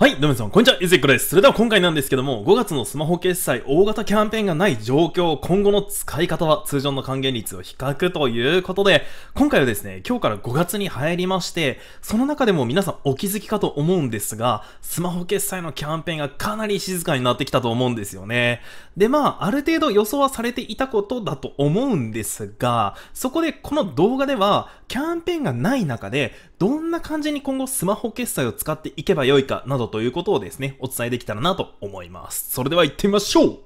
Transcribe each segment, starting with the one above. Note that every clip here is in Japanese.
はい、どうもさん、こんにちは、ゆずいこです。それでは今回なんですけども、5月のスマホ決済大型キャンペーンがない状況、今後の使い方は通常の還元率を比較ということで、今回はですね、今日から5月に入りまして、その中でも皆さんお気づきかと思うんですが、スマホ決済のキャンペーンがかなり静かになってきたと思うんですよね。で、まあ、ある程度予想はされていたことだと思うんですが、そこでこの動画では、キャンペーンがない中で、どんな感じに今後スマホ決済を使っていけばよいかなどということをですね、お伝えできたらなと思います。それでは行ってみましょう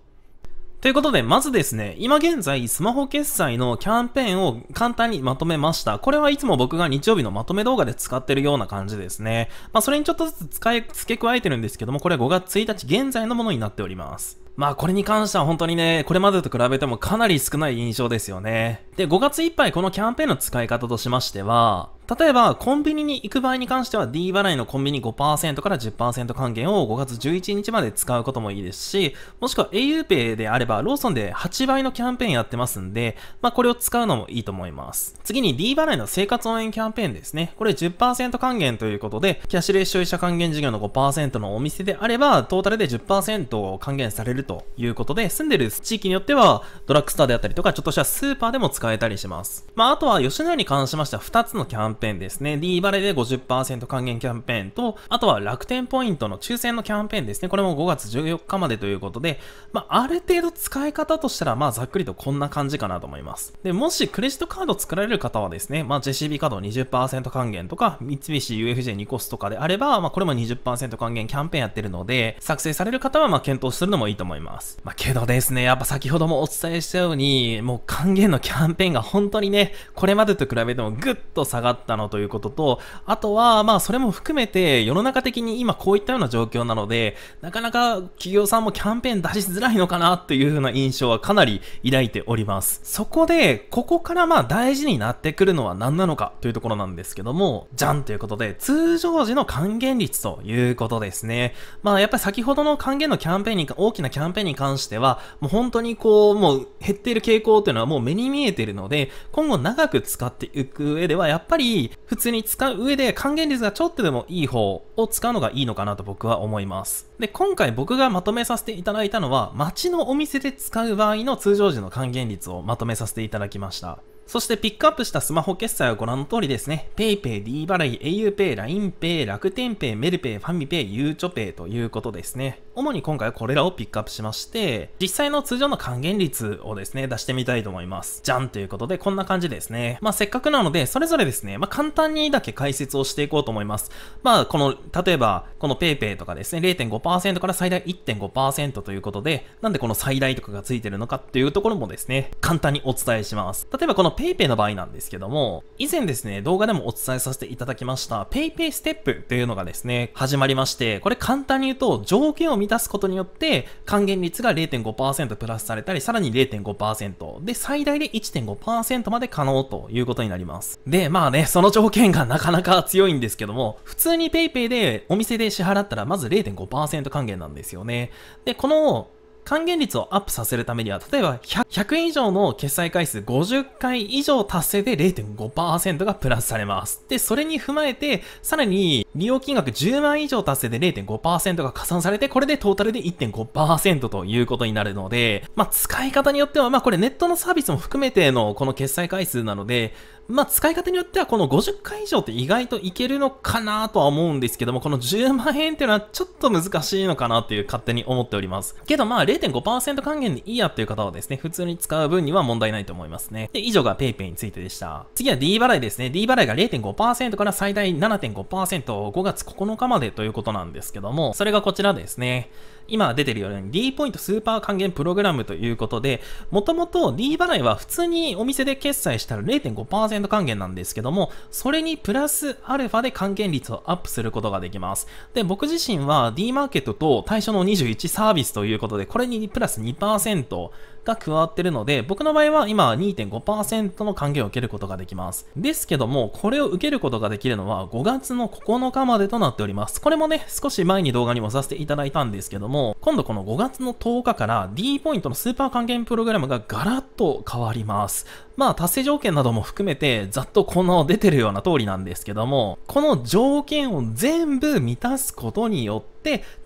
ということで、まずですね、今現在、スマホ決済のキャンペーンを簡単にまとめました。これはいつも僕が日曜日のまとめ動画で使ってるような感じですね。まあ、それにちょっとずつ使い、付け加えてるんですけども、これは5月1日現在のものになっております。まあこれに関しては本当にね、これまでと比べてもかなり少ない印象ですよね。で、5月いっぱいこのキャンペーンの使い方としましては、例えば、コンビニに行く場合に関しては D 払いのコンビニ5%から10%還元を5月11日まで使うこともいいですし、もしくは auPay であればローソンで8倍のキャンペーンやってますんで、まあ、これを使うのもいいと思います。次に D 払いの生活応援キャンペーンですね。これ10%還元ということで、キャッシュレス消費者還元事業の5%のお店であれば、トータルで10%還元されるということで、住んでる地域によっては、ドラッグストアであったりとか、ちょっとしたスーパーでも使えたりします。まあ、あとは吉野家に関しましては2つのキャンペーンペーンですね。D バレで50%還元キャンペーンと、あとは楽天ポイントの抽選のキャンペーンですね。これも5月14日までということで、まあ、ある程度使い方としたら、まあ、ざっくりとこんな感じかなと思います。で、もしクレジットカード作られる方はですね、まあ、JCB カード20%還元とか、三菱 UFJ ニコスとかであれば、まあ、これも20%還元キャンペーンやってるので、作成される方は、まあ、検討するのもいいと思います。まあ、けどですね、やっぱ先ほどもお伝えしたように、もう還元のキャンペーンが本当にね、これまでと比べてもぐっと下がってったのということと、あとは、まあ、それも含めて、世の中的に今こういったような状況なので、なかなか企業さんもキャンペーン出しづらいのかなというふうな印象はかなり抱いております。そこで、ここからまあ大事になってくるのは何なのかというところなんですけども、じゃんということで、通常時の還元率ということですね。まあ、やっぱり先ほどの還元のキャンペーンに、大きなキャンペーンに関しては、もう本当にこう、もう減っている傾向というのはもう目に見えてるので、今後長く使っていく上では、やっぱり普通に使う上で還元率がちょっとでもいい方を使うのがいいのかなと僕は思います。で、今回僕がまとめさせていただいたのは、街のお店で使う場合の通常時の還元率をまとめさせていただきました。そしてピックアップしたスマホ決済はご覧の通りですね。PayPay、D 払い、auPay、LINEPay、楽天 Pay、メルペイ、ファミペイ、ゆうちょペイということですね。主に今回はこれらをピックアップしまして、実際の通常の還元率をですね、出してみたいと思います。じゃんということで、こんな感じですね。まあせっかくなので、それぞれですね、まあ簡単にだけ解説をしていこうと思います。まあこの、例えば、この PayPay とかですね、0.5%から最大1.5%ということで、なんでこの最大とかがついてるのかっていうところもですね、簡単にお伝えします。例えばこの PayPay の場合なんですけども、以前ですね、動画でもお伝えさせていただきました PayPay ステップというのがですね、始まりまして、これ簡単に言うと条件を満たすことによって還元率が0.5%プラスされたり、さらに0.5%、で、最大で1.5%まで可能ということになります。で、まあね、その条件がなかなか強いんですけども、普通に PayPay でお店で支払ったらまず0.5%還元なんですよね。で、この還元率をアップさせるためには、例えば 100, 100円以上の決済回数50回以上達成で0.5%がプラスされます。で、それに踏まえて、さらに利用金額10万以上達成で0.5%が加算されて、これでトータルで1.5%ということになるので、まあ、使い方によっては、まあ、これネットのサービスも含めてのこの決済回数なので、まあ、使い方によってはこの50回以上って意外といけるのかなとは思うんですけども、この10万円っていうのはちょっと難しいのかなっていう勝手に思っております。けどまあ0.5%還元でいいやっていう方はですね、普通に使う分には問題ないと思いますね。で、以上が PayPay についてでした。次は D 払いですね。D 払いが0.5%から最大7.5%、5月9日までということなんですけども、それがこちらですね。今出てるように D ポイントスーパー還元プログラムということで、もともと D 払いは普通にお店で決済したら0.5% 1 0還元なんですけども、それにプラスアルファで還元率をアップすることができます。で、僕自身は D マーケットと対象の21サービスということで、これにプラス2%、が加わってるので、僕の場合は今2.5%の還元を受けることができます。ですけども、これを受けることができるのは5月の9日までとなっております。これもね、少し前に動画にもさせていただいたんですけども、今度この5月の10日から D ポイントのスーパー還元プログラムがガラッと変わります。まあ、達成条件なども含めて、ざっとこの出てるような通りなんですけども、この条件を全部満たすことによって、、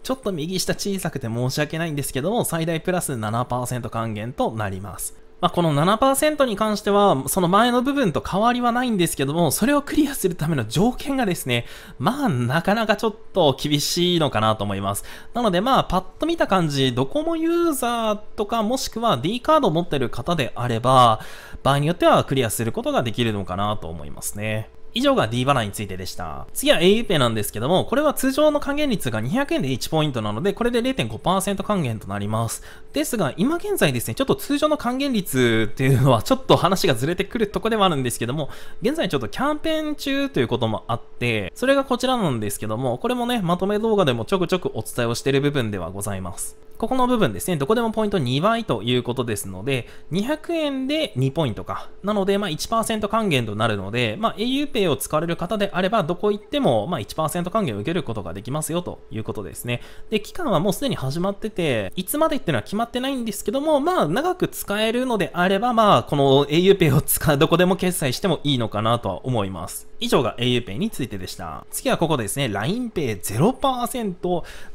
ちょっと右下小さくて申し訳ないんですけども、最大プラス7%還元となります。まあ、この7%に関しては、その前の部分と変わりはないんですけども、それをクリアするための条件がですね、まあ、なかなかちょっと厳しいのかなと思います。なので、まあ、パッと見た感じ、ドコモユーザーとか、もしくは D カードを持ってる方であれば、場合によってはクリアすることができるのかなと思いますね。以上が D 払いについてでした。次は auPay なんですけども、これは通常の還元率が200円で1ポイントなので、これで0.5%還元となります。ですが、今現在ですね、ちょっと通常の還元率っていうのはちょっと話がずれてくるとこではあるんですけども、現在ちょっとキャンペーン中ということもあって、それがこちらなんですけども、これもね、まとめ動画でもちょくちょくお伝えをしている部分ではございます。ここの部分ですね、どこでもポイント2倍ということですので、200円で2ポイントか。なので、まあ1%還元となるので、まあ auPay を使われる方であれば、どこ行っても、まあ1%還元を受けることができますよということですね。で、期間はもうすでに始まってて、いつまでっていうのは決まってないんですけども、まあ長く使えるのであれば、まあこの auPay を使う、どこでも決済してもいいのかなとは思います。以上が auPay についてでした。次はここですね、LINEPay0%、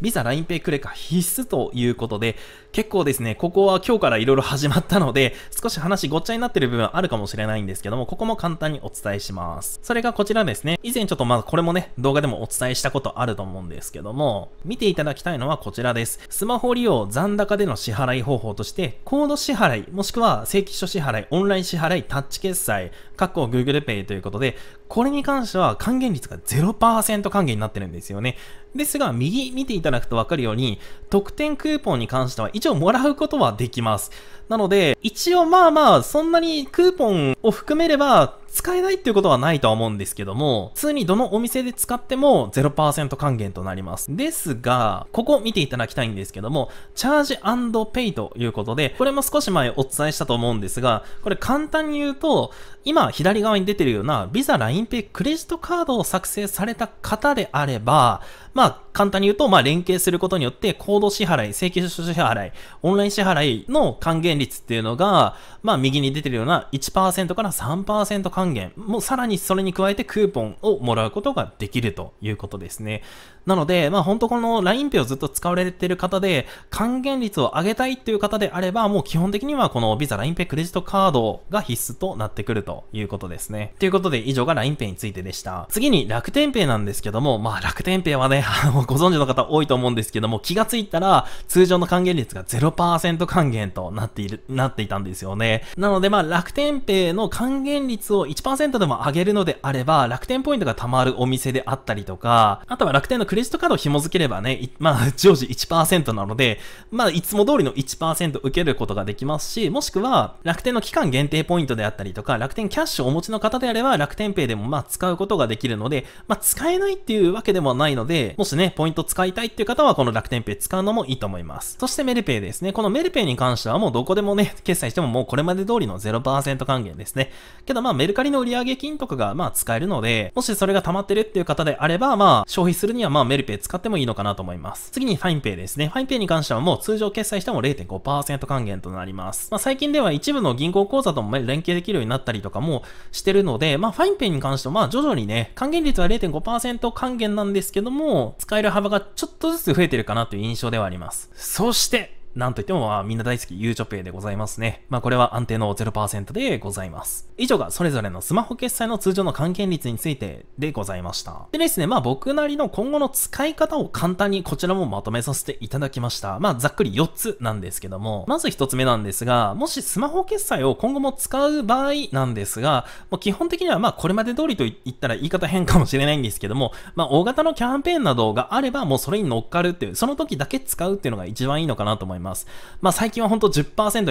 Visa LINEPay クレカ必須というということで、結構ですね、ここは今日から色々始まったので、少し話ごっちゃになってる部分あるかもしれないんですけども、ここも簡単にお伝えします。それがこちらですね。以前ちょっとまあこれもね、動画でもお伝えしたことあると思うんですけども、見ていただきたいのはこちらです。スマホ利用残高での支払い方法として、コード支払い、もしくは正規書支払い、オンライン支払い、タッチ決済、括弧 Google Pay ということで、これに関しては還元率が0%還元になってるんですよね。ですが、右見ていただくとわかるように、特典クーポンに関しては一応もらうことはできます。なので、一応まあまあ、そんなにクーポンを含めれば、使えないっていうことはないとは思うんですけども、普通にどのお店で使っても0%還元となります。ですが、ここ見ていただきたいんですけども、チャージペイということで、これも少し前お伝えしたと思うんですが、これ簡単に言うと、今左側に出てるような Visa、LINEPay、クレジットカードを作成された方であれば、まあ、簡単に言うと、まあ、連携することによって、コード支払い、請求書支払い、オンライン支払いの還元率っていうのが、まあ、右に出てるような1%から3%還元、もうさらにそれに加えてクーポンをもらうことができるということですね。なので、まあ、本当この l i n e p をずっと使われてる方で、還元率を上げたいっていう方であれば、もう基本的にはこの Visa l i n e p クレジットカードが必須となってくるということですね。ということで、以上が l i n e p についてでした。次に楽天ペなんですけども、まあ、楽天ペはね、あの、ご存知の方多いと思うんですけども、気がついたら、通常の還元率が0%還元となっている、なっていたんですよね。なので、まあ、楽天ペイの還元率を1%でも上げるのであれば、楽天ポイントが貯まるお店であったりとか、あとは楽天のクレジットカードを紐付ければね、まあ、常時1%なので、まあ、いつも通りの1%受けることができますし、もしくは、楽天の期間限定ポイントであったりとか、楽天キャッシュをお持ちの方であれば、楽天ペイでもまあ、使うことができるので、まあ、使えないっていうわけでもないので、もしね、ポイント使いたいっていう方はこの楽天ペイ使うのもいいと思います。そしてメルペイですね。このメルペイに関してはもうどこでもね、決済してももうこれまで通りの0%還元ですね。けどまあメルカリの売上金とかがまあ使えるので、もしそれが溜まってるっていう方であれば、まあ消費するにはまあメルペイ使ってもいいのかなと思います。次にファインペイですね。ファインペイに関してはもう通常決済しても0.5%還元となります。まあ最近では一部の銀行口座とも連携できるようになったりとかもしてるので、まあファインペイに関してはまあ徐々にね、還元率は0.5%還元なんですけども、使えるえる幅がちょっとずつ増えてるかなという印象ではあります。そして、なんといっても、まあ、みんな大好き、ゆうちょペイでございますね。まあ、これは安定の0%でございます。以上が、それぞれのスマホ決済の通常の還元率についてでございました。でですね、まあ、僕なりの今後の使い方を簡単にこちらもまとめさせていただきました。まあ、ざっくり4つなんですけども、まず1つ目なんですが、もしスマホ決済を今後も使う場合なんですが、もう基本的には、まあ、これまで通りと言ったら言い方変かもしれないんですけども、まあ、大型のキャンペーンなどがあれば、もうそれに乗っかるっていう、その時だけ使うっていうのが一番いいのかなと思います。ます。まあ最近はほんと10%、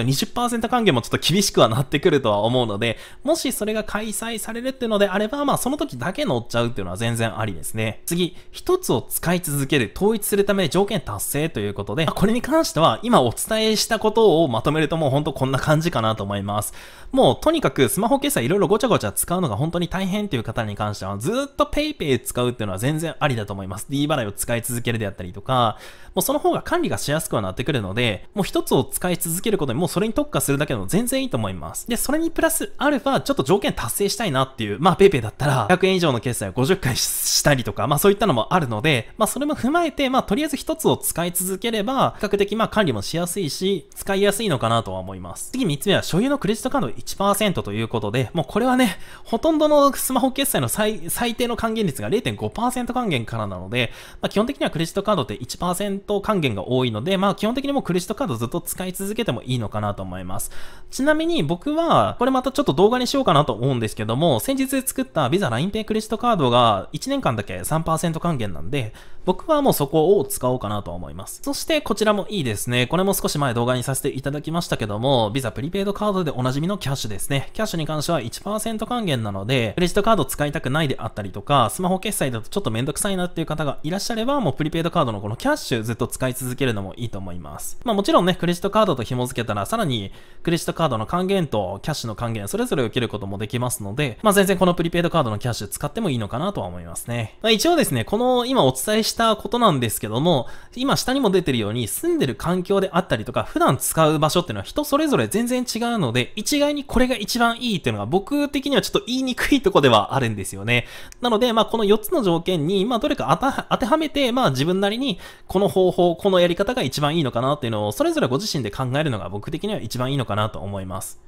20%還元もちょっと厳しくはなってくるとは思うので、もしそれが開催されるっていうのであれば、まあその時だけ乗っちゃうっていうのは全然ありですね。次、一つを使い続ける、統一するため条件達成ということで、まこれに関しては今お伝えしたことをまとめるともうほんとこんな感じかなと思います。もうとにかくスマホ決済いろいろごちゃごちゃ使うのが本当に大変っていう方に関しては、ずっと PayPay 使うっていうのは全然ありだと思います。D 払いを使い続けるであったりとか、もうその方が管理がしやすくはなってくるので、もう一つを使い続けることにもうそれに特化するだけでも全然いいと思います。で、それにプラスアルファ、ちょっと条件達成したいなっていう、まあ PayPay だったら100円以上の決済を50回したりとか、まあそういったのもあるので、まあそれも踏まえて、まあとりあえず一つを使い続ければ、比較的まあ管理もしやすいし、使いやすいのかなとは思います。次3つ目は所有のクレジットカード1%ということで、もうこれはね、ほとんどのスマホ決済の最低の還元率が0.5%還元からなので、まあ、基本的にはクレジットカードって1%還元が多いので、まあ基本的にもクレジットカードずっと使い続けてもいいのかなと思います。ちなみに僕は、これまたちょっと動画にしようかなと思うんですけども、先日作った Visa LINEPay クレジットカードが1年間だけ3%還元なんで、僕はもうそこを使おうかなと思います。そしてこちらもいいですね。これも少し前動画にさせていただきましたけども、Visa プリペイドカードでおなじみのキャッシュですね。キャッシュに関しては1%還元なので、クレジットカード使いたくないであったりとか、スマホ決済だとちょっとめんどくさいなっていう方がいらっしゃれば、もうプリペイドカードのこのキャッシュずっと使い続けるのもいいと思います。まあもちろんね、クレジットカードと紐付けたら、さらにクレジットカードの還元とキャッシュの還元、それぞれ受けることもできますので、まあ全然このプリペイドカードのキャッシュ使ってもいいのかなとは思いますね。まあ一応ですね、この今お伝えししたことなんですけども、今下にも出てるように住んでる環境であったりとか、普段使う場所っていうのは人それぞれ全然違うので、一概にこれが一番いいっていうのが僕的にはちょっと言いにくいとこではあるんですよね。なので、まあこの4つの条件に、まあどれか当てはめて、まあ自分なりにこの方法、このやり方が一番いいのかなっていうのを、それぞれご自身で考えるのが僕的には一番いいのかなと思います。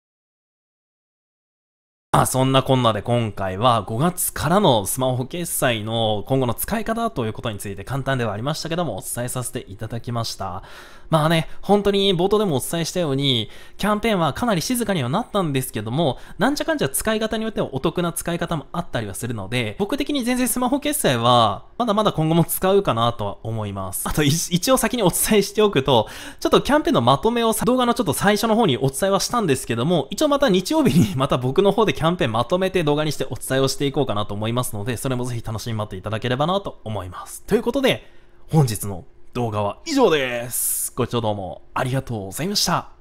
まあそんなこんなで今回は5月からのスマホ決済の今後の使い方ということについて簡単ではありましたけどもお伝えさせていただきました。まあね、本当に冒頭でもお伝えしたように、キャンペーンはかなり静かにはなったんですけども、なんちゃかんちゃ使い方によってはお得な使い方もあったりはするので、僕的に全然スマホ決済は、まだまだ今後も使うかなとは思います。あと、一応先にお伝えしておくと、ちょっとキャンペーンのまとめを動画のちょっと最初の方にお伝えはしたんですけども、一応また日曜日に また僕の方でキャンペーンまとめて動画にしてお伝えをしていこうかなと思いますので、それもぜひ楽しみに待っていただければなと思います。ということで、本日の動画は以上です。ご視聴どうもありがとうございました。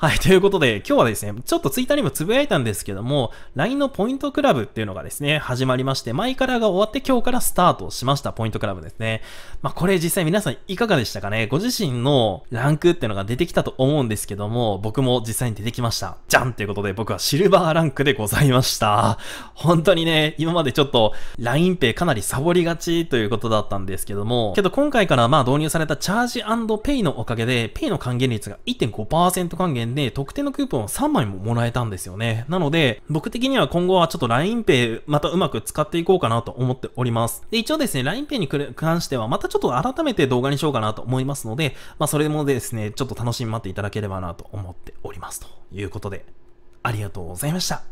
はい、ということで、今日はですね、ちょっとツイッターにもつぶやいたんですけども、LINE のポイントクラブっていうのがですね、始まりまして、前からが終わって今日からスタートしました、ポイントクラブですね。まあ、これ実際皆さんいかがでしたかねご自身のランクっていうのが出てきたと思うんですけども、僕も実際に出てきました。じゃんということで、僕はシルバーランクでございました。本当にね、今までちょっと LINEPay かなりサボりがちということだったんですけども、けど今回からまあ導入されたチャージペイのおかげで、ペイの還元率が1.5%還元券で特定のクーポンを3枚ももらえたんですよね。なので、僕的には今後はちょっと LINEPay またうまく使っていこうかなと思っております。で、一応ですね、LINEPay に関してはまたちょっと改めて動画にしようかなと思いますので、まあそれもですね、ちょっと楽しみに待っていただければなと思っております。ということで、ありがとうございました。